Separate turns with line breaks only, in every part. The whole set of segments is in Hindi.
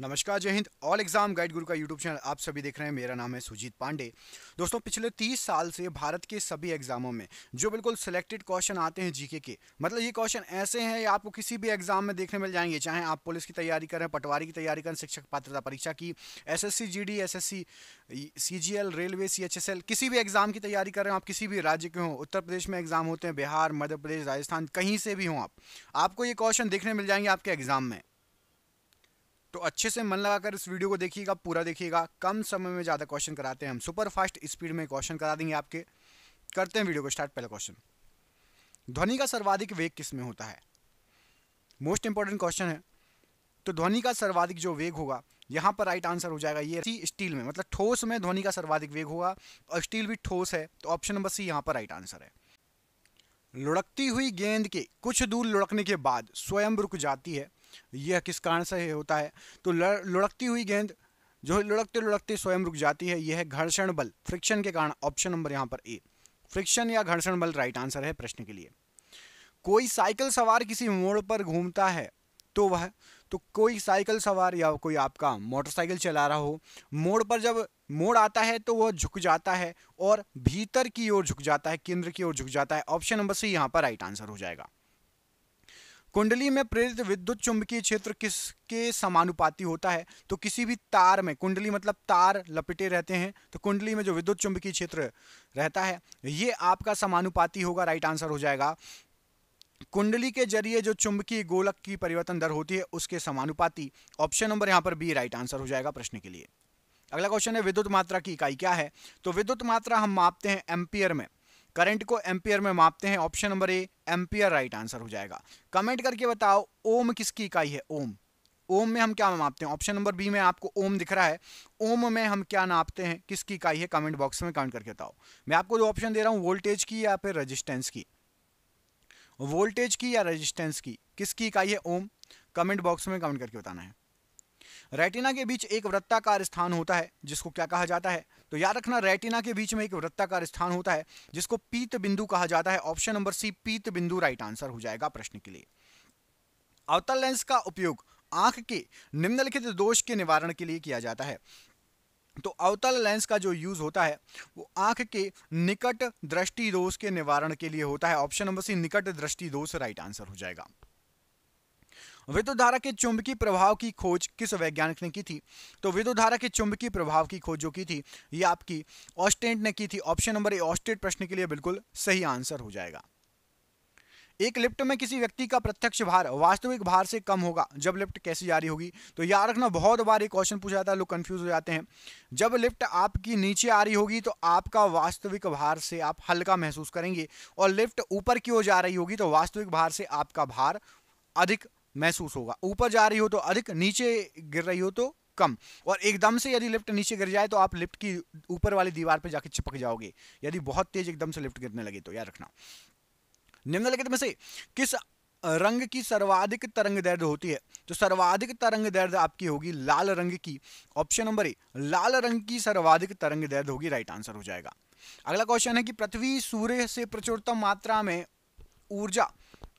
नमस्कार जय हिंद ऑल एग्जाम गाइड गुरु का यूट्यूब चैनल आप सभी देख रहे हैं मेरा नाम है सुजीत पांडे दोस्तों पिछले 30 साल से भारत के सभी एग्जामों में जो बिल्कुल सिलेक्टेड क्वेश्चन आते हैं जीके के मतलब ये क्वेश्चन ऐसे हैं या आपको किसी भी एग्जाम में देखने मिल जाएंगे चाहे आप पुलिस की तैयारी करें पटवारी की तैयारी करें शिक्षक पात्रता परीक्षा की S S C G railway सी किसी भी एग्जाम की तैयारी कर रहे हो आप किसी भी राज्य के हों उत्तर प्रदेश में एग्जाम होते हैं बिहार मध्य प्रदेश राजस्थान कहीं से भी हों आप आपको ये क्वेश्चन देखने मिल जाएंगे आपके एग्जाम में तो अच्छे से मन लगाकर इस वीडियो को देखिएगा पूरा देखिएगा कम समय में ज़्यादा क्वेश्चन कराते हैं हम सुपर फास्ट स्पीड में क्वेश्चन करा देंगे आपके करते हैं वीडियो को स्टार्ट पहला क्वेश्चन ध्वनि का सर्वाधिक वेग किस में होता है मोस्ट इंपॉर्टेंट क्वेश्चन है तो ध्वनि का सर्वाधिक जो वेग होगा यहाँ पर राइट आंसर हो जाएगा ये सी स्टील में मतलब ठोस में ध्वनि का सर्वाधिक वेग होगा और स्टील भी ठोस है तो ऑप्शन नंबर सी यहाँ पर राइट आंसर है लुढ़कती हुई गेंद के कुछ दूर लुढ़कने के बाद स्वयं रुक जाती है यह किस कारण से होता है तो लुढ़कती हुई गेंद जो लुढ़कते लुढ़कते स्वयं रुक जाती है यह घर्षण बल फ्रिक्शन के कारण ऑप्शन नंबर यहाँ पर ए फ्रिक्शन या घर्षण बल राइट आंसर है प्रश्न के लिए कोई साइकिल सवार किसी मोड़ पर घूमता है तो वह तो कोई साइकिल सवार या कोई आपका मोटरसाइकिल चला रहा हो मोड़ पर जब मोड़ आता है तो वह झुक जाता है और भीतर की ओर झुक जाता है केंद्र की ओर झुक जाता है ऑप्शन नंबर सी यहाँ पर राइट आंसर हो जाएगा कुंडली में प्रेरित विद्युत चुंबकीय क्षेत्र किसके समानुपाती होता है तो किसी भी तार में कुंडली मतलब तार लपेटे रहते हैं तो कुंडली में जो विद्युत चुंबकीय क्षेत्र रहता है ये आपका समानुपाती होगा राइट आंसर हो जाएगा कुंडली के जरिए जो चुंबकीय गोलक की परिवर्तन दर होती है उसके समानुपाती ऑप्शन नंबर यहाँ पर बी राइट आंसर हो जाएगा प्रश्न के लिए अगला क्वेश्चन है विद्युत मात्रा की इकाई क्या है तो विद्युत मात्रा हम मापते हैं एम्पियर में करंट को एम्पियर में मापते हैं option number A ampere right answer हो जाएगा कमेंट करके बताओ ओम किसकी इकाई है ओम ओम में हम क्या मापते हैं ऑप्शन नंबर बी में आपको ओम दिख रहा है ओम में हम क्या नापते हैं किसकी इकाई है कमेंट बॉक्स में कमेंट करके बताओ मैं आपको जो ऑप्शन दे रहा हूँ वोल्टेज की या फिर रजिस्टेंस की वोल्टेज की या रजिस्टेंस की किसकी इकाई है ओम कमेंट बॉक्स में कमेंट करके बताना है रेटिना के बीच एक वृत्ताकार स्थान होता है जिसको क्या कहा जाता है तो याद रखना रेटिना के बीच में एक वृत्ताकार स्थान होता है जिसको पीत बिंदु कहा जाता है ऑप्शन नंबर सी पीत बिंदु राइट आंसर हो जाएगा प्रश्न के लिए अवतल लेंस का उपयोग आंख के निम्नलिखित दोष के निवारण के लिए किया जाता है तो अवतल लेंस का जो यूज होता है वो आंख के निकट दृष्टि दोष के निवारण के लिए होता है ऑप्शन नंबर सी निकट दृष्टि दोष राइट आंसर हो जाएगा विद्युत धारा के चुंबकीय प्रभाव की खोज किस वैज्ञानिक ने की थी तो विद्युत धारा के चुंबकीय प्रभाव की खोज जो की थी ये आपकी ऑस्टेंट ने की थी ऑप्शन नंबर ए ऑस्टेंट प्रश्न के लिए बिल्कुल सही आंसर हो जाएगा एक लिफ्ट में किसी व्यक्ति का प्रत्यक्ष भार वास्तविक भार से कम होगा जब लिफ्ट कैसे जारी होगी तो याद रखना बहुत बार एक क्वेश्चन पूछा जाता है लोग कंफ्यूज हो जाते हैं जब लिफ्ट आपकी नीचे आ रही होगी तो आपका वास्तविक भार से आप हल्का महसूस करेंगे और लिफ्ट ऊपर की ओर जा रही होगी तो वास्तविक भार से आपका भार अधिक महसूस होगा ऊपर जा रही हो तो अधिक नीचे गिर रही हो तो कम और एकदम से यदि लिफ्ट नीचे गिर जाए तो आप लिफ्ट की ऊपर वाली दीवार पर जाकर चिपक जाओगे यदि बहुत तेज एकदम से लिफ्ट गिरने लगे तो याद रखना निम्नलिखित में से किस रंग की सर्वाधिक तरंग दर्द होती है तो सर्वाधिक तरंग दर्द आपकी होगी लाल रंग की ऑप्शन नंबर ए लाल रंग की सर्वाधिक तरंग दर्द होगी राइट आंसर हो जाएगा अगला क्वेश्चन है कि पृथ्वी सूर्य से प्रचुरतम मात्रा में ऊर्जा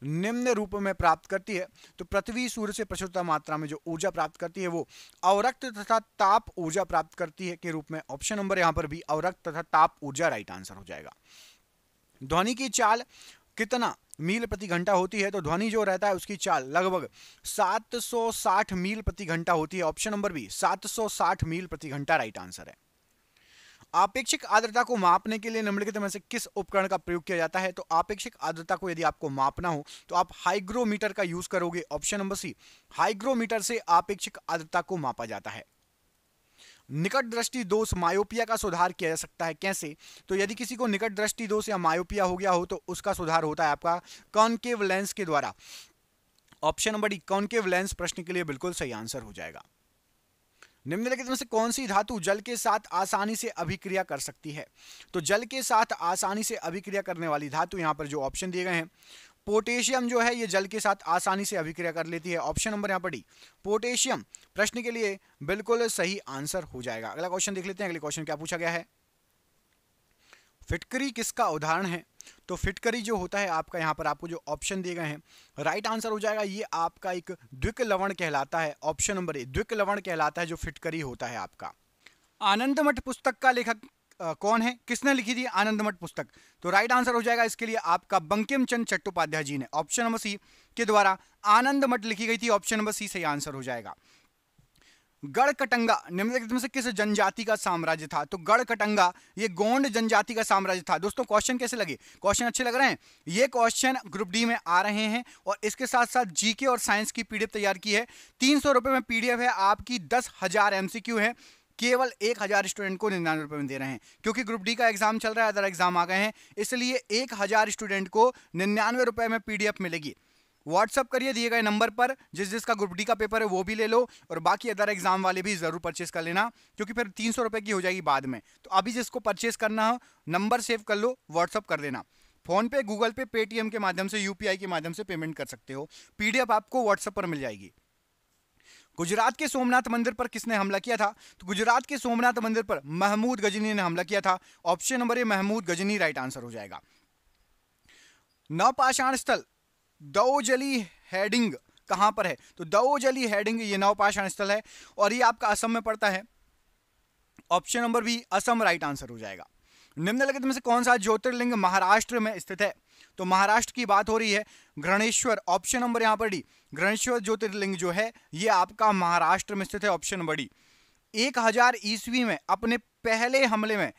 निम्न रूप में प्राप्त करती है तो पृथ्वी सूर्य से प्रचुरता मात्रा में जो ऊर्जा प्राप्त करती है वो अवरक्त तथा ताप ऊर्जा प्राप्त करती है के रूप में ऑप्शन नंबर यहां पर भी अवरक्त तथा ताप ऊर्जा राइट आंसर हो जाएगा ध्वनि की चाल कितना मील प्रति घंटा होती है तो ध्वनि जो रहता है उसकी चाल लगभग 760 मील प्रति घंटा होती है ऑप्शन नंबर बी 760 मील प्रति घंटा राइट आंसर है आपेक्षिक आर्द्रता को मापने के लिए निम्नलिखित में से किस उपकरण का प्रयोग किया जाता है तो आपेक्षिक आर्द्रता को यदि आपको मापना हो तो आप हाइग्रोमीटर का यूज करोगे ऑप्शन नंबर सी हाइग्रोमीटर से आपेक्षिक आर्द्रता को मापा जाता है निकट दृष्टि दोष मायोपिया का सुधार किया जा सकता है कैसे तो यदि किसी को निकट दृष्टि दोष या मायोपिया हो गया हो तो उसका सुधार होता है आपका कॉनकेव लेंस के द्वारा option number D concave lens प्रश्न के लिए बिल्कुल सही आंसर हो जाएगा निम्नलिखित में से कौन सी धातु जल के साथ आसानी से अभिक्रिया कर सकती है तो जल के साथ आसानी से अभिक्रिया करने वाली धातु यहाँ पर जो ऑप्शन दिए गए हैं पोटेशियम जो है ये जल के साथ आसानी से अभिक्रिया कर लेती है ऑप्शन नंबर यहाँ पर डी पोटेशियम प्रश्न के लिए बिल्कुल सही आंसर हो जाएगा अगला क्वेश्चन देख लेते हैं अगले क्वेश्चन क्या पूछा गया है फिटकरी किसका उदाहरण है तो फिटकरी जो होता है आपका यहाँ पर आपको जो ऑप्शन दिए गए हैं राइट आंसर हो जाएगा ये आपका एक द्विक लवण कहलाता है ऑप्शन नंबर ए द्विक लवण कहलाता है जो फिटकरी होता है आपका आनंदमठ पुस्तक का लेखक आ, कौन है किसने लिखी थी आनंदमठ पुस्तक तो राइट आंसर हो जाएगा इसके लिए आपका बंकिम चंद चट्टोपाध्याय जी ने ऑप्शन नंबर सी के द्वारा आनंदमठ लिखी गई थी ऑप्शन नंबर सी सही आंसर हो जाएगा गढ़कटंगा निम्नलिखित में से किस जनजाति का साम्राज्य था तो गढ़कटंगा ये गोंड जनजाति का साम्राज्य था दोस्तों क्वेश्चन कैसे लगे क्वेश्चन अच्छे लग रहे हैं ये क्वेश्चन ग्रुप डी में आ रहे हैं और इसके साथ साथ जीके और साइंस की पीडीएफ तैयार की है तीन सौ रुपये में पीडीएफ है आपकी दस हजार एमसीक्यू है केवल एक हज़ार स्टूडेंट को निन्यानवे रुपये में दे रहे हैं क्योंकि ग्रुप डी का एग्जाम चल रहा है अदर एग्जाम आ गए हैं इसलिए एक हज़ार स्टूडेंट को निन्यानवे रुपये में पीडीएफ मिलेगी व्हाट्सअप करिए दिए गए नंबर पर जिस जिसका ग्रुप डी का पेपर है वो भी ले लो और बाकी अदर एग्जाम वाले भी ज़रूर परचेस कर लेना क्योंकि फिर तीन सौ रुपये की हो जाएगी बाद में तो अभी जिसको परचेस करना हो नंबर सेव कर लो व्हाट्सअप कर देना फोन पे गूगल पे पेटीएम के माध्यम से यूपीआई के माध्यम से पेमेंट कर सकते हो पीडीएफ आपको व्हाट्सएप पर मिल जाएगी गुजरात के सोमनाथ मंदिर पर किसने हमला किया था तो गुजरात के सोमनाथ मंदिर पर महमूद गजनी ने हमला किया था option number A Mahmud Ghazni right answer हो जाएगा नवपाषाण स्थल दौजली हेडिंग कहां पर है तो दौजली हेडिंग ये नवपाषाण स्थल है और ये आपका असम में पड़ता है ऑप्शन नंबर भी असम राइट आंसर हो जाएगा निम्नलिखित में से कौन सा ज्योतिर्लिंग महाराष्ट्र में स्थित है तो महाराष्ट्र की बात हो रही है घृणेश्वर ऑप्शन नंबर यहां पर डी घृणेश्वर ज्योतिर्लिंग जो है ये आपका महाराष्ट्र में स्थित है ऑप्शन नंबर डी एक हजार ईस्वी में अपने पहले हमले में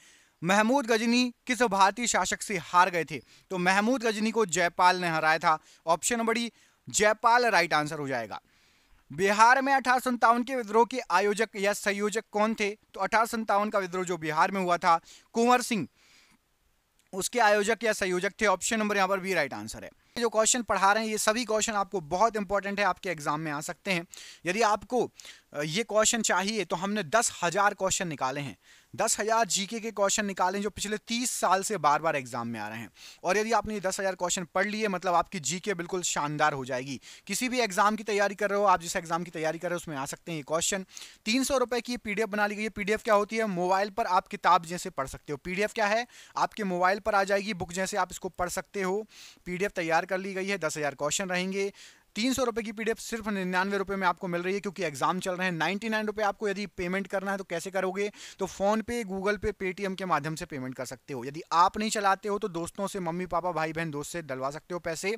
महमूद गजनी किस भारतीय शासक से हार गए थे तो महमूद गजनी को जयपाल ने हराया था option number D Jaipal right answer हो जाएगा बिहार में अठारह के विद्रोह के आयोजक या संयोजक कौन थे तो अठारह का विद्रोह जो बिहार में हुआ था कुंवर सिंह उसके आयोजक या संयोजक थे ऑप्शन नंबर यहाँ पर भी राइट आंसर है जो क्वेश्चन पढ़ा रहे हैं ये सभी क्वेश्चन आपको बहुत इंपॉर्टेंट है आपके एग्जाम में आ सकते हैं यदि आपको ये क्वेश्चन चाहिए तो हमने दस हज़ार क्वेश्चन निकाले हैं दस हज़ार जी के क्वेश्चन निकाले जो पिछले तीस साल से बार बार एग्जाम में आ रहे हैं और यदि आपने ये दस हज़ार क्वेश्चन पढ़ लिए मतलब आपकी जी बिल्कुल शानदार हो जाएगी किसी भी एग्जाम की तैयारी कर रहे हो आप जिस एग्जाम की तैयारी कर रहे हो उसमें आ सकते हैं ये क्वेश्चन तीन सौ की पी बना ली गई है पी क्या होती है मोबाइल पर आप किताब जैसे पढ़ सकते हो पी क्या है आपके मोबाइल पर आ जाएगी बुक जैसे आप इसको पढ़ सकते हो पी तैयार तैयार कर ली गई है दस हज़ार क्वेश्चन रहेंगे तीन सौ रुपये की पी सिर्फ निन्यानवे रुपये में आपको मिल रही है क्योंकि एग्जाम चल रहे हैं नाइन्टी नाइन रुपये आपको यदि पेमेंट करना है तो कैसे करोगे तो फोन पे गूगल पे पेटीएम के माध्यम से पेमेंट कर सकते हो यदि आप नहीं चलाते हो तो दोस्तों से मम्मी पापा भाई बहन दोस्त से डलवा सकते हो पैसे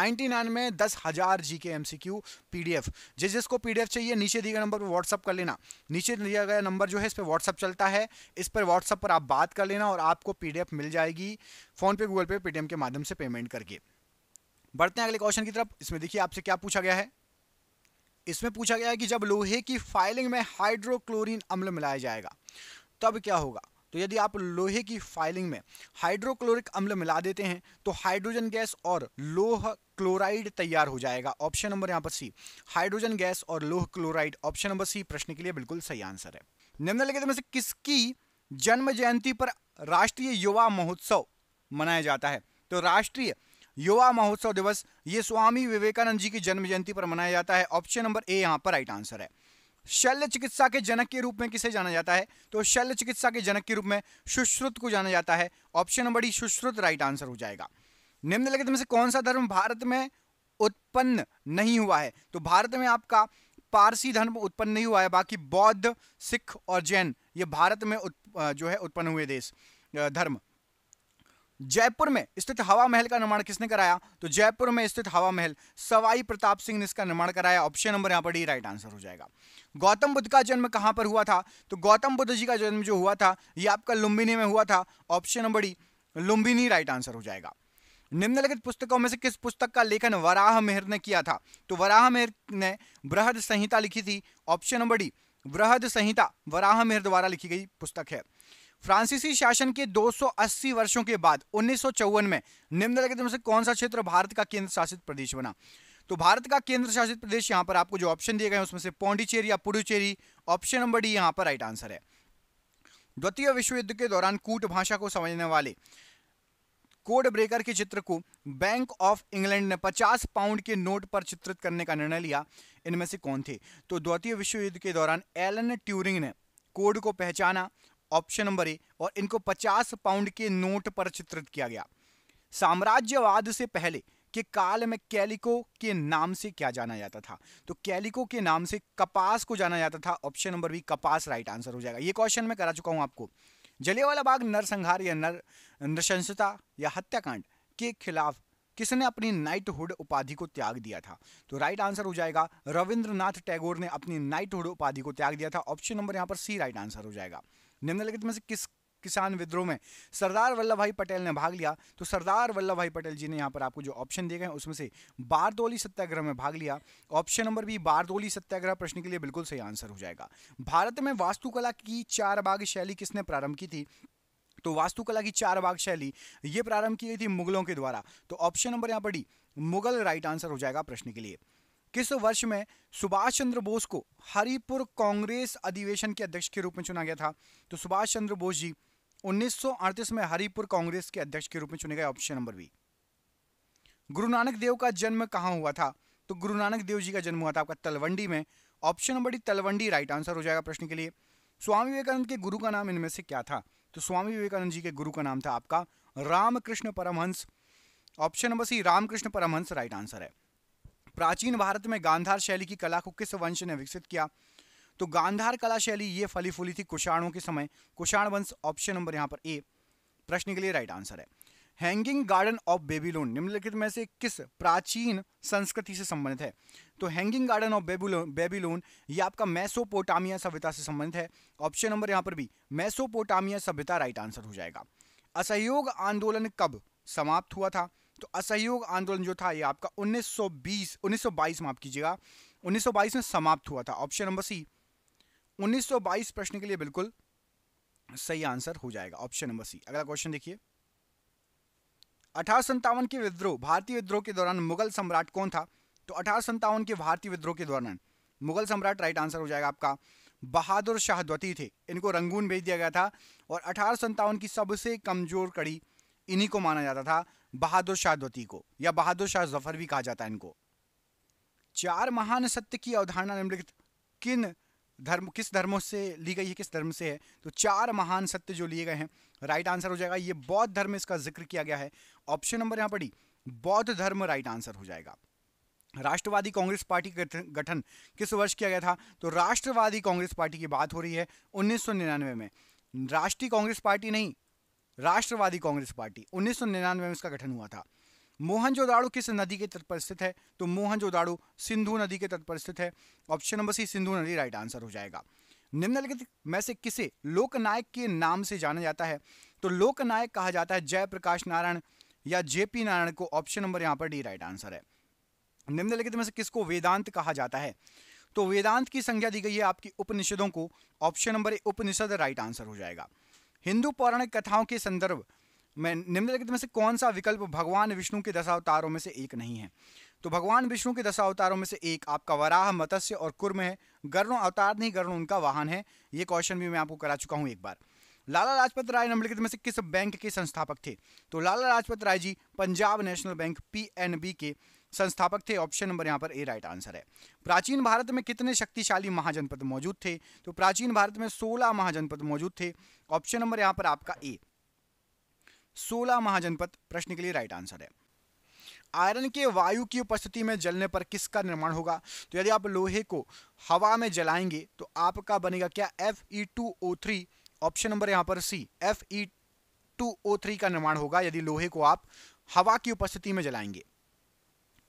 नाइन्टी नाइन में दस हज़ार G K M C Q P D F जिस जिसको पी डी एफ चाहिए नीचे दिए गए नंबर पर व्हाट्सअप कर लेना नीचे दिया गया नंबर जो है इस पर व्हाट्सअप चलता है इस पर व्हाट्सअप पर आप बात कर लेना और आपको पी डी एफ मिल जाएगी फ़ोनपे गूगल पे पेटीएम के माध्यम से पेमेंट करके बढ़ते हैं अगले क्वेश्चन की तरफ इसमें देखिए आपसे क्या पूछा गया है इसमें पूछा गया है कि जब लोहे की फाइलिंग में हाइड्रोक्लोरीन अम्ल मिलाया जाएगा तब क्या होगा तो यदि आप लोहे की फाइलिंग में हाइड्रोक्लोरिक अम्ल मिला देते हैं तो हाइड्रोजन गैस और लोह क्लोराइड तैयार हो जाएगा ऑप्शन नंबर यहाँ पर सी हाइड्रोजन गैस और लोह क्लोराइड ऑप्शन नंबर सी प्रश्न के लिए बिल्कुल सही आंसर है निम्नलिखित में से किसकी जन्म जयंती पर राष्ट्रीय युवा महोत्सव मनाया जाता है तो राष्ट्रीय युवा महोत्सव दिवस ये स्वामी विवेकानंद जी की जन्म जयंती पर मनाया जाता है ऑप्शन नंबर ए यहाँ पर राइट आंसर है शल्य चिकित्सा के जनक के रूप में किसे जाना जाता है तो शल्य चिकित्सा के जनक के रूप में सुश्रुत को जाना जाता है option number D Sushruta right answer हो जाएगा निम्नलिखित में से कौन सा धर्म भारत में उत्पन्न नहीं हुआ है तो भारत में आपका पारसी धर्म उत्पन्न नहीं हुआ है बाकी बौद्ध सिख और जैन ये भारत में उत, जो है उत्पन्न हुए देश धर्म जयपुर में स्थित हवा महल का निर्माण किसने कराया तो जयपुर में स्थित हवा महल सवाई प्रताप सिंह ने इसका निर्माण कराया ऑप्शन नंबर यहाँ पर डी राइट आंसर हो जाएगा गौतम बुद्ध का जन्म कहाँ पर हुआ था तो गौतम बुद्ध जी का जन्म जो हुआ था ये आपका लुम्बिनी में हुआ था option number D Lumbini right answer हो जाएगा निम्नलिखित पुस्तकों में से किस पुस्तक का लेखन वराह मेहर ने किया था तो वराह मेहर ने बृहद संहिता लिखी थी ऑप्शन नंबर डी बृहद संहिता वराह मेहर द्वारा लिखी गई पुस्तक है फ्रांसीसी शासन के 280 वर्षों के बाद उन्नीस में निम्नलिखित में से कौन सा क्षेत्र भारत का केंद्र शासित प्रदेश बना तो भारत का केंद्र शासित प्रदेश यहां पर आपको जो ऑप्शन दिए गए हैं उसमें से पौंडीचेरी या पुडुचेरी ऑप्शन नंबर डी यहां पर राइट आंसर है द्वितीय विश्व युद्ध के दौरान कूट भाषा को समझने वाले कोड ब्रेकर के चित्र को बैंक ऑफ इंग्लैंड ने 50 पाउंड के नोट पर चित्रित करने का निर्णय लिया इनमें से कौन थे तो द्वितीय विश्व युद्ध के दौरान एलन ट्यूरिंग ने कोड को पहचाना ऑप्शन नंबर ए और इनको 50 पाउंड के नोट पर चित्रित किया गया साम्राज्यवाद से पहले के काल में कैलिको के नाम से क्या जाना जाता था तो कैलिको के नाम से कपास को जाना जाता था ऑप्शन नंबर बी कपास राइट आंसर हो जाएगा ये क्वेश्चन मैं करा चुका हूं आपको जलियावाला बाग नरसंहार या नर नृशंसता या हत्याकांड के खिलाफ किसने अपनी नाइटहुड उपाधि को त्याग दिया था तो राइट आंसर हो जाएगा रविंद्रनाथ टैगोर ने अपनी नाइटहुड उपाधि को त्याग दिया था ऑप्शन नंबर यहाँ पर सी राइट आंसर हो जाएगा निम्नलिखित में से किस किसान विद्रोह में सरदार वल्लभ भाई पटेल ने भाग लिया तो सरदार वल्लभ भाई पटेल जी ने यहाँ पर आपको जो ऑप्शन दिए गए उसमें से बारदोली सत्याग्रह में भाग लिया ऑप्शन नंबर बी बारदोली सत्याग्रह प्रश्न के लिए बिल्कुल सही आंसर हो जाएगा भारत में वास्तुकला की चार बाग शैली किसने प्रारंभ की थी तो वास्तुकला की चार बाग शैली ये प्रारंभ की गई थी मुगलों के द्वारा तो ऑप्शन नंबर यहाँ पर डी मुगल राइट आंसर हो जाएगा प्रश्न के लिए किस वर्ष में सुभाष चंद्र बोस को हरिपुर कांग्रेस अधिवेशन के अध्यक्ष के रूप में चुना गया था तो सुभाष चंद्र बोस जी उन्नीस में हरिपुर कांग्रेस के अध्यक्ष के रूप में चुने गए ऑप्शन नंबर बी गुरु नानक देव का जन्म कहाँ हुआ था तो गुरु नानक देव जी का जन्म हुआ था आपका तलवंडी में option number D Talwandi right answer हो जाएगा प्रश्न के लिए स्वामी विवेकानंद के गुरु का नाम इनमें से क्या था तो स्वामी विवेकानंद जी के गुरु का नाम था आपका Ramakrishna Paramahamsa option number C Ramakrishna Paramahamsa right answer है प्राचीन भारत में गांधार शैली की कला को किस वंश ने विकसित किया तो गांधार कला शैली ये फली फूली थी कुषाणों के समय कुषाण वंश ऑप्शन नंबर यहाँ पर ए प्रश्न के लिए राइट आंसर है हैंगिंग गार्डन ऑफ बेबीलोन निम्नलिखित में से किस प्राचीन संस्कृति से संबंधित है तो hanging garden of Babylon Babylon ये आपका मैसोपोटामिया सभ्यता से संबंधित है ऑप्शन नंबर यहाँ पर भी मैसोपोटामिया सभ्यता राइट आंसर हो जाएगा असहयोग आंदोलन कब समाप्त हुआ था तो असहयोग आंदोलन जो था ये आपका 1920 1922 माफ कीजिएगा 1922 में समाप्त हुआ था ऑप्शन नंबर सी 1922 प्रश्न के लिए बिल्कुल सही आंसर हो जाएगा ऑप्शन नंबर सी अगला क्वेश्चन देखिए अठारह के विद्रोह भारतीय विद्रोह के दौरान मुगल सम्राट कौन था तो अठारह के भारतीय विद्रोह के दौरान मुगल सम्राट राइट आंसर हो जाएगा आपका बहादुर शाह द्वती थे इनको रंगून भेज दिया गया था और अठारह की सबसे कमजोर कड़ी इन्हीं को माना जाता था बहादुर शाह द्वती को या बहादुर शाह जफर भी कहा जाता है इनको चार महान सत्य की अवधारणा निम्नलिखित किन धर्म किस धर्मों से ली गई है किस धर्म से है तो चार महान सत्य जो लिए गए हैं राइट आंसर हो जाएगा ये बौद्ध धर्म इसका जिक्र किया गया है ऑप्शन नंबर यहाँ पड़ी बौद्ध धर्म राइट आंसर हो जाएगा राष्ट्रवादी कांग्रेस पार्टी का गठन किस वर्ष किया गया था तो राष्ट्रवादी कांग्रेस पार्टी की बात हो रही है 1999 में राष्ट्रीय कांग्रेस पार्टी नहीं राष्ट्रवादी कांग्रेस पार्टी 1999 में इसका गठन हुआ था मोहनजोदाड़ो किस नदी के तट पर स्थित है तो मोहनजोदाड़ो सिंधु नदी के तट पर स्थित है ऑप्शन नंबर सी सिंधु नदी राइट आंसर हो जाएगा निम्नलिखित में से किसे लोकनायक के नाम से जाना जाता है तो लोकनायक कहा जाता है जयप्रकाश नारायण या जेपी नारायण को ऑप्शन नंबर यहाँ पर डी राइट आंसर है निम्नलिखित में से किसको वेदांत कहा जाता है तो वेदांत की संज्ञा दी गई है आपकी उपनिषदों को option number A Upanishad right answer हो जाएगा हिंदू पौराणिक कथाओं के संदर्भ में निम्नलिखित में से कौन सा विकल्प भगवान विष्णु के दशावतारों में से एक नहीं है तो भगवान विष्णु के दशावतारों में से एक आपका वराह मत्स्य और कुर्म है गर्ण अवतार नहीं गर्ण उनका वाहन है ये क्वेश्चन भी मैं आपको करा चुका हूँ एक बार लाला लाजपत राय निम्नलिखित में से किस बैंक के संस्थापक थे तो Lala Lajpat Rai ji Punjab national bank P के संस्थापक थे ऑप्शन नंबर यहाँ पर ए राइट आंसर है प्राचीन भारत में कितने शक्तिशाली महाजनपद मौजूद थे तो प्राचीन भारत में सोलह महाजनपद मौजूद थे ऑप्शन नंबर यहाँ पर आपका ए सोलह महाजनपद प्रश्न के लिए राइट आंसर है आयरन के वायु की उपस्थिति में जलने पर किसका निर्माण होगा तो यदि आप लोहे को हवा में जलाएंगे तो आपका बनेगा क्या F E two O three option number यहाँ पर C F E two O three का निर्माण होगा यदि लोहे को आप हवा की उपस्थिति में जलाएंगे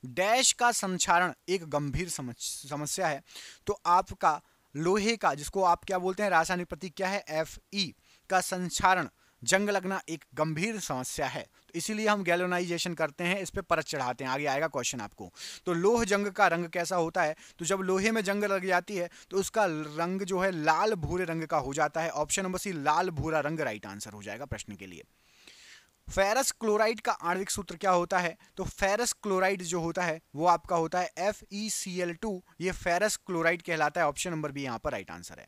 डैश का संचारण एक गंभीर समस्या है तो आपका लोहे का जिसको आप क्या बोलते हैं रासायनिक प्रति क्या है एफ ई का संचारण जंग लगना एक गंभीर समस्या है तो इसीलिए हम गैलोनाइजेशन करते हैं इस पर परत चढ़ाते हैं आगे आएगा क्वेश्चन आपको तो लोह जंग का रंग कैसा होता है तो जब लोहे में जंग लग जाती है तो उसका रंग जो है लाल भूरे रंग का हो जाता है ऑप्शन नंबर सी लाल भूरा रंग राइट आंसर हो जाएगा प्रश्न के लिए फेरस क्लोराइड का आणविक सूत्र क्या होता है तो फेरस क्लोराइड जो होता है वो आपका होता है F E C L two ये फेरस क्लोराइड कहलाता है ऑप्शन नंबर बी यहाँ पर राइट आंसर है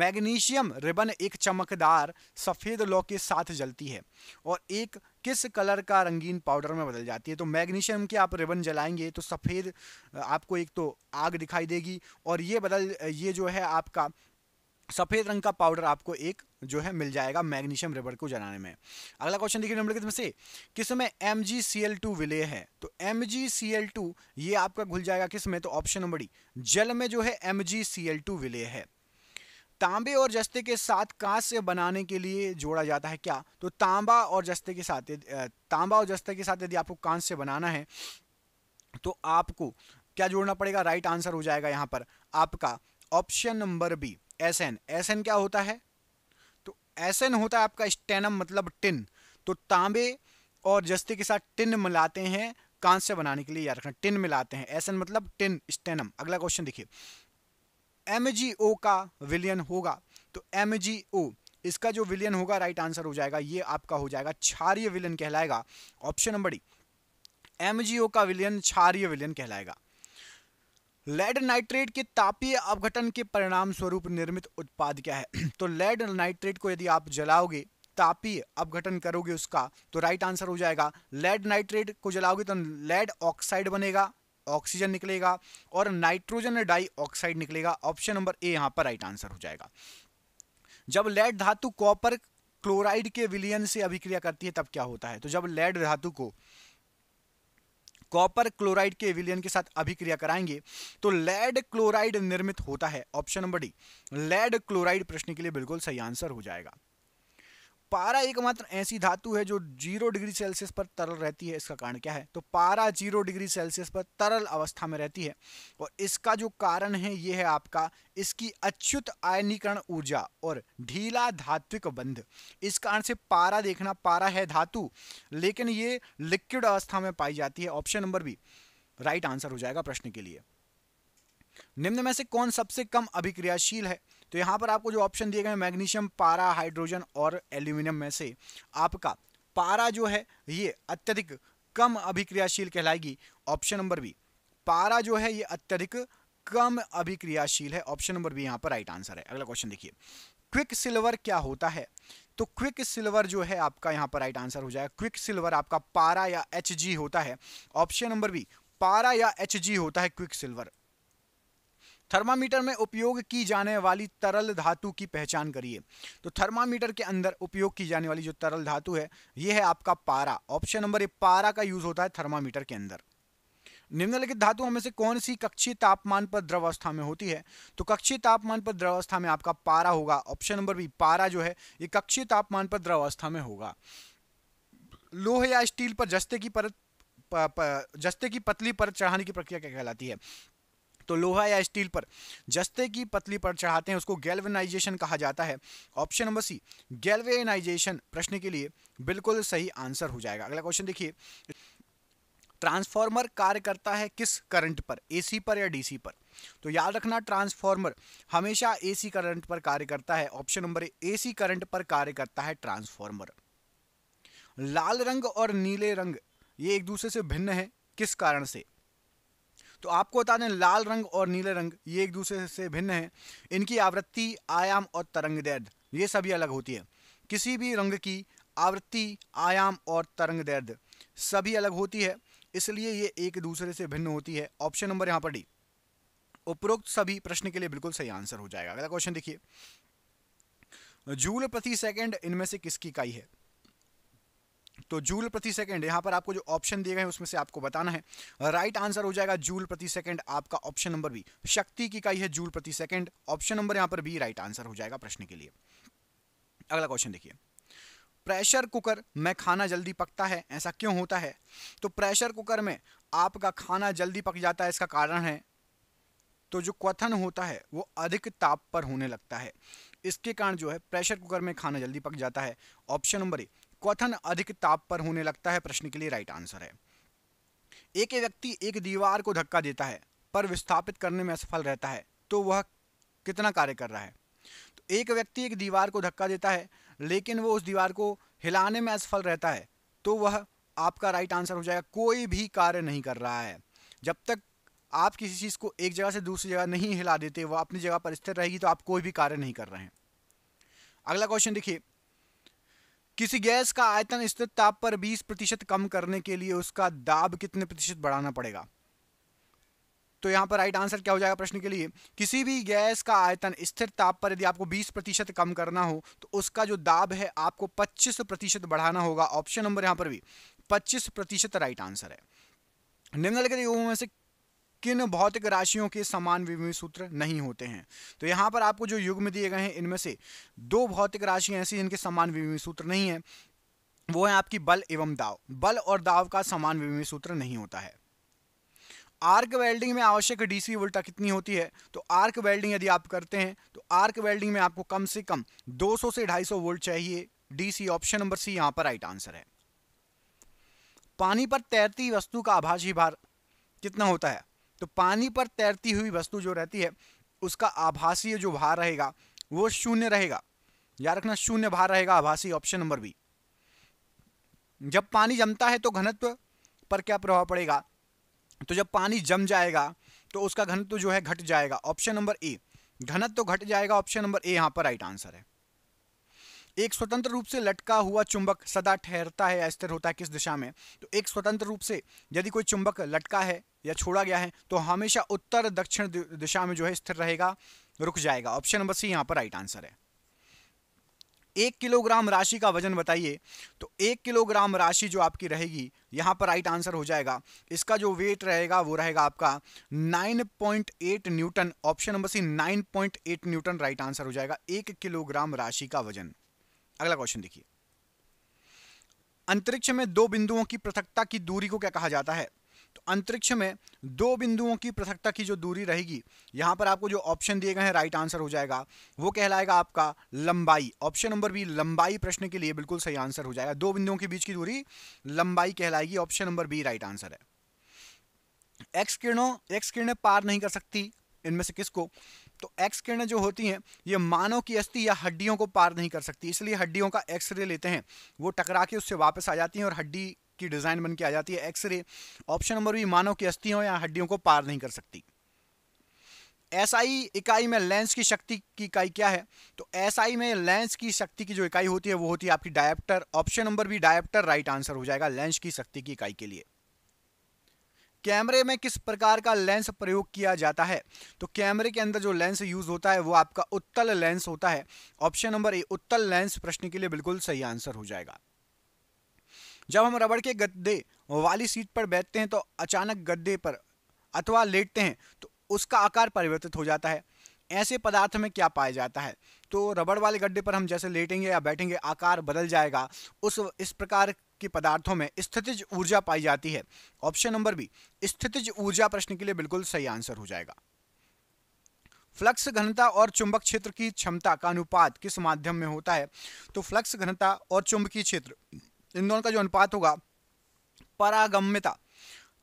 मैग्नीशियम रिबन एक चमकदार सफ़ेद लौ के साथ जलती है और एक किस कलर का रंगीन पाउडर में बदल जाती है तो मैग्नीशियम के आप रिबन जलाएंगे तो सफ़ेद आपको एक तो आग दिखाई देगी और ये बदल ये जो है आपका सफ़ेद रंग का पाउडर आपको एक जो है मिल जाएगा मैग्नीशियम रबर को जलाने में अगला क्वेश्चन देखिए नंबर से किस में M G C L two विले है तो M G C L two ये आपका घुल जाएगा किस में तो ऑप्शन नंबर डी जल में जो है M G C L two विले है तांबे और जस्ते के साथ कांच से बनाने के लिए जोड़ा जाता है क्या तो तांबा और जस्ते के साथ तांबा और जस्ते के साथ यदि आपको कांच से बनाना है तो आपको क्या जोड़ना पड़ेगा राइट आंसर हो जाएगा यहाँ पर आपका option number B S N S N क्या होता है तो एस एन होता है आपका स्टेनम मतलब टिन तो तांबे और जस्ते के साथ टिन मिलाते हैं से बनाने के लिए याद रखना टिन मिलाते हैं एस एन मतलब टिन स्टेनम अगला क्वेश्चन देखिए एम जी ओ का विलियन होगा तो एम जी ओ इसका जो विलियन होगा राइट आंसर हो जाएगा ये आपका हो जाएगा क्षारिय विलियन कहलाएगा option number D M G O का विलियन क्षारिय विलियन कहलाएगा लेड नाइट्रेट के तापीय अवघटन के परिणाम स्वरूप निर्मित उत्पाद क्या है तो लेड नाइट्रेट को यदि आप जलाओगे तापीय अपघटन करोगे उसका तो राइट आंसर हो जाएगा लेड नाइट्रेट को जलाओगे तो लेड ऑक्साइड बनेगा ऑक्सीजन निकलेगा और नाइट्रोजन डाइऑक्साइड निकलेगा ऑप्शन नंबर ए यहां पर राइट आंसर हो जाएगा जब लेड धातु कॉपर क्लोराइड के विलयन से अभिक्रिया करती है तब क्या होता है तो जब लेड धातु को कॉपर क्लोराइड के विलियन के साथ अभिक्रिया कराएंगे तो लेड क्लोराइड निर्मित होता है option number D lead chloride प्रश्न के लिए बिल्कुल सही आंसर हो जाएगा पारा एकमात्र ऐसी धातु है जो जीरो डिग्री सेल्सियस पर तरल रहती है इसका कारण क्या है तो पारा जीरो डिग्री सेल्सियस पर तरल अवस्था में रहती है और इसका जो कारण है ये है आपका इसकी अच्युत आयनीकरण ऊर्जा और ढीला धात्विक बंध इस कारण से पारा देखना पारा है धातु लेकिन ये लिक्विड अवस्था में पाई जाती है option number B right answer हो जाएगा प्रश्न के लिए निम्न में से कौन सबसे कम अभिक्रियाशील है तो यहाँ पर आपको जो ऑप्शन दिए गए मैग्नीशियम पारा हाइड्रोजन और एल्यूमिनियम में से आपका पारा जो है ये अत्यधिक कम अभिक्रियाशील कहलाएगी ऑप्शन नंबर बी पारा जो है ये अत्यधिक कम अभिक्रियाशील है ऑप्शन नंबर बी यहाँ पर राइट आंसर है अगला क्वेश्चन देखिए क्विक सिल्वर क्या होता है तो क्विक सिल्वर जो है आपका यहाँ पर राइट आंसर हो जाएगा क्विक सिल्वर आपका पारा या एच होता है ऑप्शन नंबर बी पारा या एच होता है क्विक सिल्वर थर्मामीटर में उपयोग की जाने वाली तरल धातु की पहचान करिए तो थर्मामीटर के अंदर उपयोग की जाने वाली जो तरल धातु है यह है आपका पारा ऑप्शन नंबर ए पारा का यूज होता है थर्मामीटर के अंदर निम्नलिखित धातुओं में से कौन सी कक्षीय तापमान पर द्रवावस्था में होती है तो कक्षीय तापमान पर द्रवावस्था में आपका पारा होगा ऑप्शन नंबर बी पारा जो है ये कक्षीय तापमान पर द्रवावस्था में होगा लोह या स्टील पर जस्ते की परत जस्ते की पतली परत चढ़ाने की प्रक्रिया क्या कहलाती है तो लोहा या स्टील पर जस्ते की पतली पर चढ़ाते हैं उसको गैल्वेनाइजेशन कहा जाता है ऑप्शन नंबर सी गैल्वेनाइजेशन प्रश्न के लिए बिल्कुल सही आंसर हो जाएगा अगला क्वेश्चन देखिए ट्रांसफार्मर कार्य करता है किस करंट पर एसी पर या डीसी पर तो याद रखना ट्रांसफार्मर हमेशा एसी करंट पर कार्य करता है option number A AC current पर कार्य करता है ट्रांसफार्मर लाल रंग और नीले रंग ये एक दूसरे से भिन्न है किस कारण से तो आपको बता दें लाल रंग और नीले रंग ये एक दूसरे से भिन्न है इनकी आवृत्ति आयाम और तरंग दर्द ये सभी अलग होती है किसी भी रंग की आवृत्ति आयाम और तरंग दर्द सभी अलग होती है इसलिए ये एक दूसरे से भिन्न होती है ऑप्शन नंबर यहाँ पर डी उपरोक्त सभी प्रश्न के लिए बिल्कुल सही आंसर हो जाएगा अगला क्वेश्चन देखिए जूल प्रति सेकंड इनमें से किसकी इकाई है तो जूल प्रति सेकंड यहाँ पर आपको जो ऑप्शन दिए गए हैं उसमें से आपको बताना है राइट right आंसर हो जाएगा जूल प्रति सेकंड आपका ऑप्शन नंबर बी शक्ति की इकाई है जूल प्रति सेकंड ऑप्शन नंबर यहाँ पर बी राइट आंसर हो जाएगा प्रश्न के लिए अगला क्वेश्चन देखिए प्रेशर कुकर में खाना जल्दी पकता है ऐसा क्यों होता है तो प्रेशर कुकर में आपका खाना जल्दी पक जाता है इसका कारण है तो जो क्वथन होता है वो अधिक ताप पर होने लगता है इसके कारण जो है प्रेशर कुकर में खाना जल्दी पक जाता है ऑप्शन नंबर ए क्वथन अधिक ताप पर होने लगता है प्रश्न के लिए राइट आंसर है एक व्यक्ति एक दीवार को धक्का देता है पर विस्थापित करने में असफल रहता है तो वह कितना कार्य कर रहा है तो एक व्यक्ति एक दीवार को धक्का देता है लेकिन वो उस दीवार को हिलाने में असफल रहता है तो वह आपका राइट आंसर हो जाएगा कोई भी कार्य नहीं कर रहा है जब तक आप किसी चीज़ को एक जगह से दूसरी जगह नहीं हिला देते वह अपनी जगह पर स्थिर रहेगी तो आप कोई भी कार्य नहीं कर रहे हैं अगला क्वेश्चन देखिए किसी गैस का आयतन स्थित ताप पर 20 प्रतिशत कम करने के लिए उसका दाब कितने प्रतिशत बढ़ाना पड़ेगा तो यहां पर राइट आंसर क्या हो जाएगा प्रश्न के लिए किसी भी गैस का आयतन स्थिर ताप पर यदि आपको 20 प्रतिशत कम करना हो तो उसका जो दाब है आपको 25 प्रतिशत बढ़ाना होगा ऑप्शन नंबर यहां पर भी 25 प्रतिशत राइट आंसर है निम्नलिखित युगों में से किन भौतिक राशियों के समान विमी सूत्र नहीं होते हैं तो यहाँ पर आपको जो युग्म दिए गए हैं इनमें से दो भौतिक राशि ऐसी जिनके समान विमी सूत्र नहीं है वो है आपकी बल एवं दाव बल और दाव का समान विमी सूत्र नहीं होता है आर्क वेल्डिंग में आवश्यक डीसी वोल्टा कितनी होती है तो आर्क वेल्डिंग यदि आप करते हैं तो आर्क वेल्डिंग में आपको कम से कम 200 से 250 वोल्ट चाहिए डीसी ऑप्शन नंबर सी यहां पर राइट आंसर है पानी पर तैरती वस्तु का आभासी भार कितना होता है तो पानी पर तैरती हुई वस्तु जो रहती है उसका आभासीय जो भार रहेगा वो शून्य रहेगा याद रखना शून्य भार रहेगा आभासी ऑप्शन नंबर बी जब पानी जमता है तो घनत्व पर क्या प्रभाव पड़ेगा तो जब पानी जम जाएगा तो उसका घनत्व जो है घट जाएगा ऑप्शन नंबर ए घनत्व तो घट जाएगा ऑप्शन नंबर ए यहाँ पर राइट आंसर है एक स्वतंत्र रूप से लटका हुआ चुंबक सदा ठहरता है या स्थिर होता है किस दिशा में तो एक स्वतंत्र रूप से यदि कोई चुंबक लटका है या छोड़ा गया है तो हमेशा उत्तर दक्षिण दिशा में जो है स्थिर रहेगा रुक जाएगा ऑप्शन नंबर सी यहाँ पर राइट आंसर है एक किलोग्राम राशि का वजन बताइए तो एक किलोग्राम राशि जो आपकी रहेगी यहाँ पर राइट आंसर हो जाएगा इसका जो वेट रहेगा वो रहेगा आपका 9.8 newton option number C 9.8 newton right answer हो जाएगा एक किलोग्राम राशि का वजन अगला क्वेश्चन देखिए अंतरिक्ष में दो बिंदुओं की पृथकता की दूरी को क्या कहा जाता है तो अंतरिक्ष में दो बिंदुओं की पृथकता की जो दूरी रहेगी यहाँ पर आपको जो ऑप्शन दिए गए हैं राइट आंसर हो जाएगा वो कहलाएगा आपका लंबाई ऑप्शन नंबर बी लंबाई प्रश्न के लिए बिल्कुल सही आंसर हो जाएगा दो बिंदुओं के बीच की दूरी लंबाई कहलाएगी option number B right answer है एक्स किरणों एक्स किरणें पार नहीं कर सकती इनमें से किसको तो एक्स किरणें जो होती हैं ये मानव की अस्थि या हड्डियों को पार नहीं कर सकती इसलिए हड्डियों का एक्सरे लेते हैं वो टकरा के उससे वापस आ जाती हैं और हड्डी की डिज़ाइन बन के आ जाती है एक्सरे ऑप्शन नंबर भी मानव की अस्थियों या हड्डियों को पार नहीं कर सकती एसआई इकाई में लेंस की शक्ति की इकाई क्या है तो एसआई में लेंस की शक्ति की जो इकाई होती है वो होती है आपकी dioptre option number B dioptre right answer हो जाएगा लेंस की शक्ति की इकाई के लिए कैमरे में किस प्रकार का लेंस प्रयोग किया जाता है तो कैमरे के अंदर जो लेंस यूज होता है वो आपका उत्तल लेंस होता है ऑप्शन नंबर ए उत्तल लेंस प्रश्न के लिए बिल्कुल सही आंसर हो जाएगा जब हम रबड़ के गद्दे वाली सीट पर बैठते हैं तो अचानक गद्दे पर अथवा लेटते हैं तो उसका आकार परिवर्तित हो जाता है ऐसे पदार्थ में क्या पाया जाता है तो रबड़ वाले गड्ढे पर हम जैसे लेटेंगे या बैठेंगे आकार बदल जाएगा उस इस प्रकार के पदार्थों में स्थितिज ऊर्जा पाई जाती है ऑप्शन नंबर बी स्थितिज ऊर्जा प्रश्न के लिए बिल्कुल सही आंसर हो जाएगा फ्लक्स घनता और चुंबक क्षेत्र की क्षमता का अनुपात किस माध्यम में होता है तो फ्लक्स घनता और चुंबकीय क्षेत्र इन दोनों का जो अनुपात होगा परागम्यता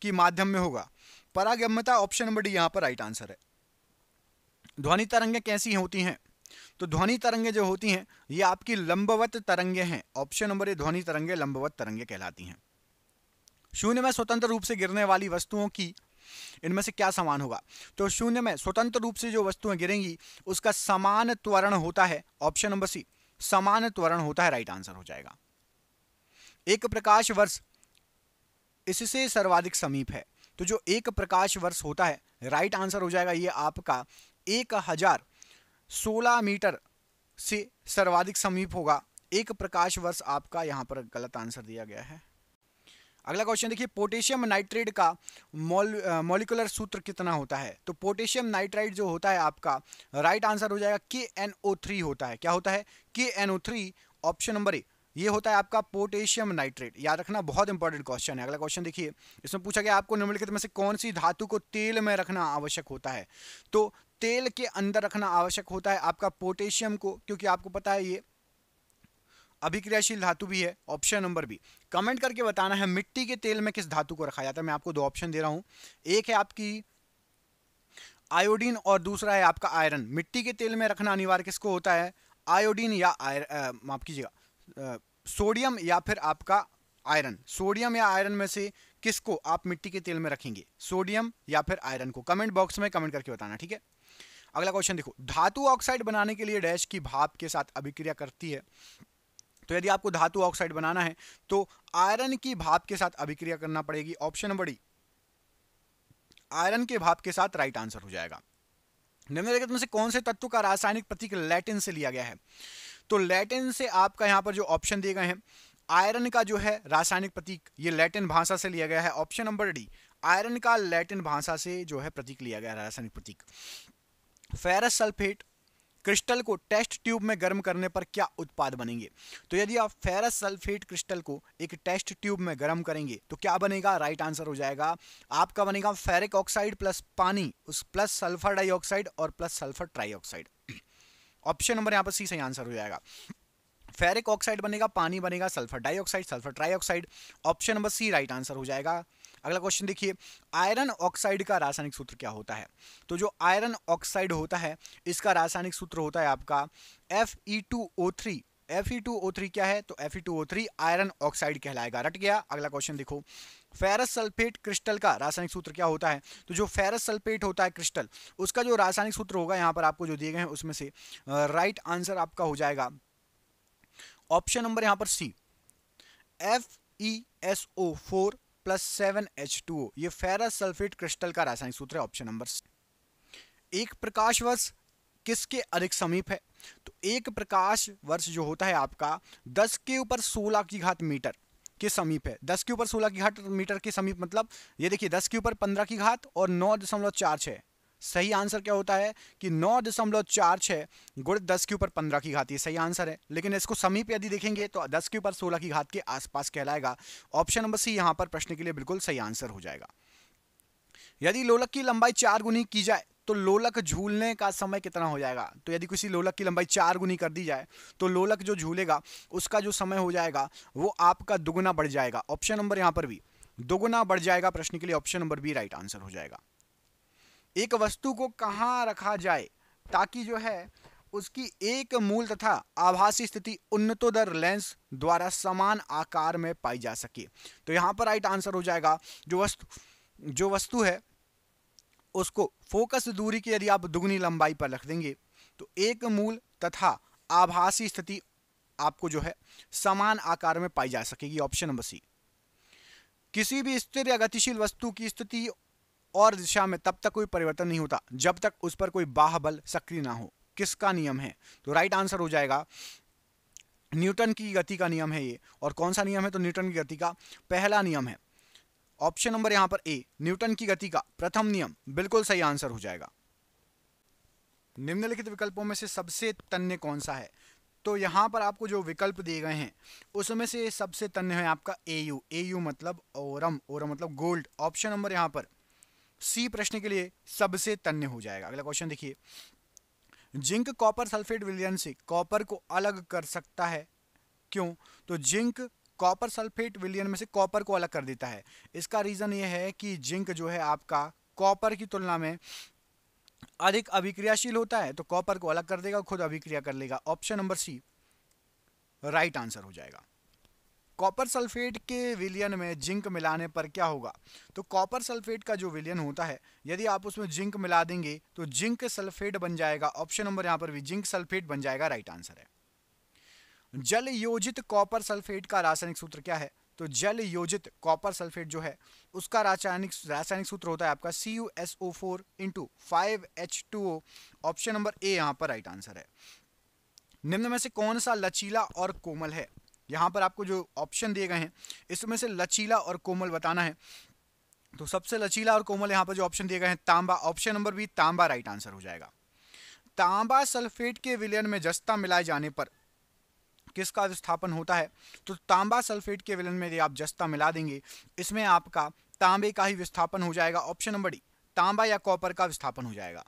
की माध्यम में होगा परागम्यता ऑप्शन नंबर डी यहाँ पर राइट आंसर है ध्वनि तरंगें कैसी होती हैं तो ध्वनि तरंगें जो होती हैं ये आपकी लंबवत तरंगे हैं ऑप्शन नंबर ए ध्वनि तरंगे लंबवत तरंगे कहलाती हैं शून्य में स्वतंत्र रूप से गिरने वाली वस्तुओं की इनमें से क्या समान होगा तो शून्य में स्वतंत्र रूप से जो वस्तुएं गिरेंगी उसका समान त्वरण होता है ऑप्शन नंबर सी समान त्वरण होता है राइट आंसर हो जाएगा एक प्रकाश वर्ष इससे सर्वाधिक समीप है तो जो एक प्रकाश वर्ष होता है राइट आंसर हो जाएगा ये आपका एक हजार सोलह मीटर से सर्वाधिक समीप होगा एक प्रकाश वर्ष आपका यहाँ पर गलत आंसर दिया गया है अगला क्वेश्चन देखिए पोटेशियम नाइट्रेट का मोल मोलिकुलर सूत्र कितना होता है तो पोटेशियम नाइट्राइट जो होता है आपका राइट आंसर हो जाएगा के एन ओ थ्री होता है क्या होता है K N O three option number A ये होता है आपका पोटेशियम नाइट्रेट याद रखना बहुत इंपॉर्टेंट क्वेश्चन है अगला क्वेश्चन देखिए इसमें पूछा गया आपको निम्नलिखित में से कौन सी धातु को तेल में रखना आवश्यक होता है तो तेल के अंदर रखना आवश्यक होता है आपका पोटेशियम को क्योंकि आपको पता है ये अभिक्रियाशील धातु भी है ऑप्शन नंबर बी कमेंट करके बताना है मिट्टी के तेल में किस धातु को रखा जाता है मैं आपको दो ऑप्शन दे रहा हूं एक है आपकी आयोडीन और दूसरा है आपका आयरन मिट्टी के तेल में रखना अनिवार्य किसको होता है आयोडीन या आयर माफ कीजिएगा सोडियम या फिर आपका आयरन सोडियम या आयरन में से किसको आप मिट्टी के तेल में रखेंगे सोडियम या फिर आयरन को कमेंट बॉक्स में कमेंट करके बताना ठीक है अगला क्वेश्चन देखो धातु ऑक्साइड बनाने के लिए डैश की भाप के साथ अभिक्रिया करती है तो यदि आपको धातु ऑक्साइड बनाना है तो आयरन की भाप के साथ अभिक्रिया करना पड़ेगी ऑप्शन नंबर डी आयरन के भाप के साथ राइट आंसर हो जाएगा निम्नलिखित में से कौन से तत्व का रासायनिक प्रतीक लैटिन से लिया गया है तो लैटिन से आपका यहाँ पर जो ऑप्शन दिए गए हैं आयरन का जो है रासायनिक प्रतीक ये लैटिन भाषा से लिया गया है ऑप्शन नंबर डी आयरन का लैटिन भाषा से जो है प्रतीक लिया गया है रासायनिक प्रतीक फेरस सल्फेट क्रिस्टल को टेस्ट ट्यूब में गर्म करने पर क्या उत्पाद बनेंगे तो यदि आप फेरस सल्फेट क्रिस्टल को एक टेस्ट ट्यूब में गर्म करेंगे तो क्या बनेगा राइट आंसर हो जाएगा आपका बनेगा फेरिक ऑक्साइड प्लस पानी उस प्लस सल्फर डाइऑक्साइड और plus sulphur trioxide option number यहाँ पर सी सही आंसर हो जाएगा फेरिक ऑक्साइड बनेगा पानी बनेगा sulphur dioxide sulphur trioxide option number C right answer हो जाएगा अगला क्वेश्चन देखिए आयरन ऑक्साइड का रासायनिक सूत्र क्या होता है तो जो आयरन ऑक्साइड होता है इसका रासायनिक सूत्र होता है आपका F E two O three F E two O three क्या है तो F E two O three iron oxide कहलाएगा रट गया अगला क्वेश्चन देखो फेरस सल्फेट क्रिस्टल का रासायनिक सूत्र क्या होता है तो जो फेरस सल्फेट होता है क्रिस्टल उसका जो रासायनिक सूत्र होगा यहाँ पर आपको जो दिए गए हैं उसमें से राइट आंसर आपका हो जाएगा ऑप्शन नंबर यहाँ पर C F E S O four plus seven H two O ये फेरस सल्फेट क्रिस्टल का रासायनिक सूत्र है ऑप्शन नंबर सी एक प्रकाश वर्ष किसके अधिक समीप है तो एक प्रकाश वर्ष जो होता है आपका 10 के ऊपर 16 की घात मीटर के समीप है दस के ऊपर सोलह की घाट मीटर के समीप मतलब ये देखिए दस के ऊपर पंद्रह की घात और नौ दशमलव चार छः सही आंसर क्या होता है कि नौ दशमलव चार छः गुण दस के ऊपर पंद्रह की घात ये सही आंसर है लेकिन इसको समीप यदि देखेंगे तो दस के ऊपर सोलह की घात के आसपास कहलाएगा ऑप्शन नंबर सी यहाँ पर प्रश्न के लिए बिल्कुल सही आंसर हो जाएगा यदि लोलक की लंबाई चार गुनी की जाए तो लोलक झूलने का समय कितना हो जाएगा तो यदि किसी लोलक की लंबाई चार गुनी कर दी जाए तो लोलक जो झूलेगा उसका जो समय हो जाएगा वो आपका दुगुना बढ़ जाएगा ऑप्शन नंबर यहाँ पर भी दोगुना बढ़ जाएगा प्रश्न के लिए option number B right answer हो जाएगा एक वस्तु को कहाँ रखा जाए ताकि जो है उसकी एक मूल तथा आभासी स्थिति उन्नतोदर लेंस द्वारा समान आकार में पाई जा सके तो यहाँ पर राइट आंसर हो जाएगा जो वस्तु जो वस्तु है उसको फोकस दूरी की यदि आप दुगनी लंबाई पर रख देंगे तो एक मूल तथा आभासी स्थिति आपको जो है समान आकार में पाई जा सकेगी ऑप्शन नंबर सी किसी भी स्थिर या गतिशील वस्तु की स्थिति और दिशा में तब तक कोई परिवर्तन नहीं होता जब तक उस पर कोई बाह बल सक्रिय ना हो किसका नियम है तो राइट आंसर हो जाएगा न्यूटन की गति का नियम है ये और कौन सा नियम है तो न्यूटन की गति का पहला नियम है ऑप्शन नंबर यहां पर ए न्यूटन की गति का प्रथम नियम बिल्कुल सही आंसर हो जाएगा निम्नलिखित विकल्पों में से सबसे तन्य कौन सा है तो यहां पर आपको जो विकल्प दिए गए हैं उसमें से सबसे तन्य है आपका एयू एयू मतलब ओरम ओरम मतलब गोल्ड ऑप्शन नंबर यहां पर सी प्रश्न के लिए सबसे तन्य हो जाएगा अगला क्वेश्चन देखिए जिंक कॉपर सल्फेट विलयन से कॉपर को अलग कर सकता है क्यों तो जिंक कॉपर सल्फेट विलियन में से कॉपर को अलग कर देता है इसका रीज़न ये है कि जिंक जो है आपका कॉपर की तुलना में अधिक अभिक्रियाशील होता है तो कॉपर को अलग कर देगा खुद अभिक्रिया कर लेगा option number C right answer हो जाएगा कॉपर सल्फेट के विलियन में जिंक मिलाने पर क्या होगा तो कॉपर सल्फेट का जो विलियन होता है यदि आप उसमें जिंक मिला देंगे तो जिंक सल्फेट बन जाएगा ऑप्शन नंबर यहां पर भी जिंक सल्फेट बन जाएगा राइट आंसर है जल योजित कॉपर सल्फेट का रासायनिक सूत्र क्या है तो जल योजित कॉपर सल्फेट जो है उसका रासायनिक रासायनिक सूत्र होता है आपका C U S O four into five H two O option number A यहाँ पर राइट आंसर है निम्न में से कौन सा लचीला और कोमल है यहाँ पर आपको जो ऑप्शन दिए गए हैं इसमें से लचीला और कोमल बताना है तो सबसे लचीला और कोमल यहाँ पर जो ऑप्शन दिए गए हैं तांबा ऑप्शन नंबर बी तांबा राइट आंसर हो जाएगा तांबा सल्फेट के विलयन में जस्ता मिलाए जाने पर किसका विस्थापन होता है तो तांबा सल्फेट के विलन में यदि आप जस्ता मिला देंगे इसमें आपका तांबे का ही विस्थापन हो जाएगा ऑप्शन नंबर डी तांबा या कॉपर का विस्थापन हो जाएगा